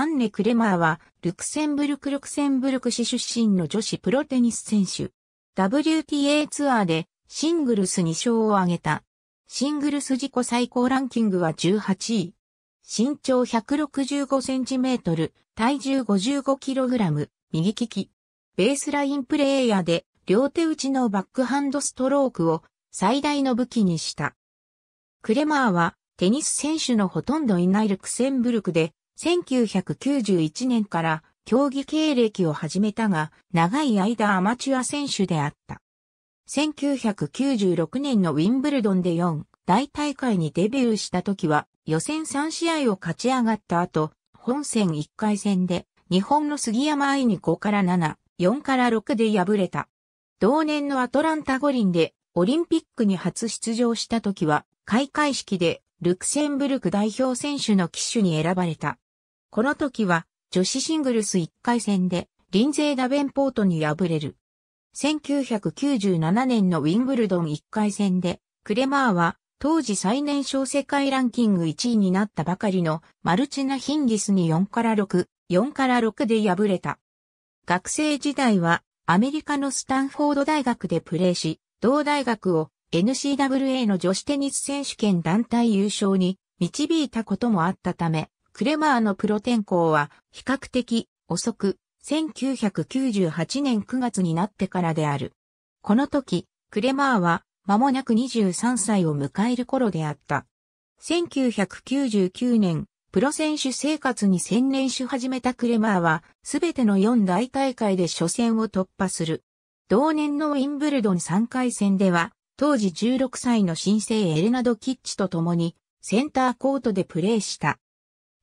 アンネ・クレマーは、ルクセンブルク・ルクセンブルク市出身の女子プロテニス選手。WTA ツアーでシングルス2勝を挙げた。シングルス自己最高ランキングは18位。身長 165cm、体重 55kg、右利き。ベースラインプレイヤーで、両手打ちのバックハンドストロークを最大の武器にした。クレマーは、テニス選手のほとんどいないルクセンブルクで、1991年から競技経歴を始めたが、長い間アマチュア選手であった。1996年のウィンブルドンで4大大会にデビューした時は予選3試合を勝ち上がった後、本戦1回戦で日本の杉山愛に5から7、4から6で敗れた。同年のアトランタ五輪でオリンピックに初出場した時は開会式でルクセンブルク代表選手の騎手に選ばれた。この時は女子シングルス1回戦でリンゼー・ダベンポートに敗れる。1997年のウィンブルドン1回戦でクレマーは当時最年少世界ランキング1位になったばかりのマルチナ・ヒンギスに4から6、4から6で敗れた。学生時代はアメリカのスタンフォード大学でプレーし、同大学を n c w a の女子テニス選手権団体優勝に導いたこともあったため、クレマーのプロ転向は比較的遅く1998年9月になってからである。この時、クレマーは間もなく23歳を迎える頃であった。1999年、プロ選手生活に専念し始めたクレマーは、すべての4大大会で初戦を突破する。同年のウィンブルドン3回戦では、当時16歳の新生エレナド・キッチと共に、センターコートでプレーした。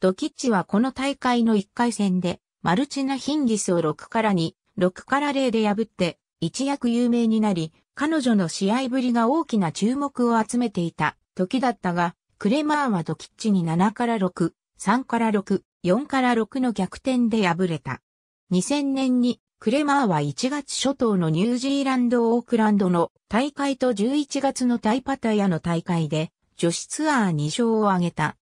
ドキッチはこの大会の1回戦で、マルチナ・ヒンギスを6から2、6から0で破って、一躍有名になり、彼女の試合ぶりが大きな注目を集めていた時だったが、クレマーはドキッチに7から6、3から6、4から6の逆転で敗れた。2000年にクレマーは1月初頭のニュージーランド・オークランドの大会と11月のタイパタヤの大会で女子ツアー2勝を挙げた。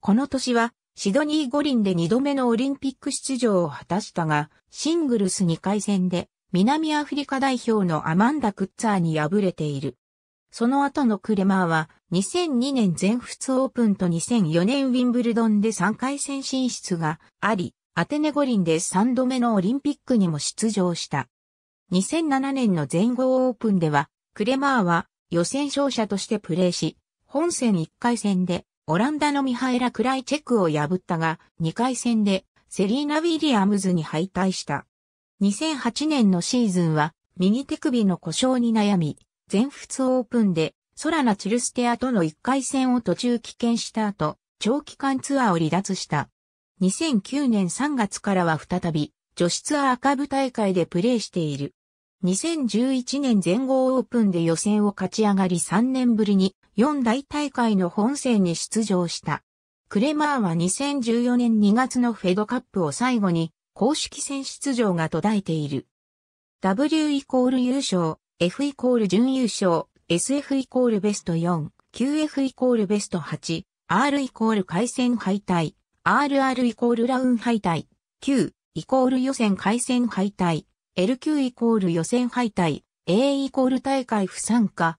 この年はシドニー五輪で2度目のオリンピック出場を果たしたが、シングルス2回戦で南アフリカ代表のアマンダ・クッツァーに敗れている。その後のクレマーは2002年全仏オープンと2004年ウィンブルドンで3回戦進出があり、アテネ五輪で3度目のオリンピックにも出場した。2007年の全豪オープンでは、クレマーは予選勝者としてプレーし、本戦1回戦でオランダのミハエラ・クライチェクを破ったが、2回戦でセリーナ・ウィリアムズに敗退した。2008年のシーズンは、右手首の故障に悩み、全仏オープンで、ソラナ・チルステアとの1回戦を途中棄権した後、長期間ツアーを離脱した。2009年3月からは再び、女子ツアー赤部大会でプレーしている。2011年全豪オープンで予選を勝ち上がり3年ぶりに4大大会の本戦に出場した。クレマーは2014年2月のフェドカップを最後に公式戦出場が途絶えている。W イコール優勝、F イコール準優勝、SF イコールベスト4、QF イコールベスト8、R イコール回戦敗退、RR イコールラウン敗退、Q イコール予選回戦敗退、LQ イコール予選敗退、A イコール大会不参加、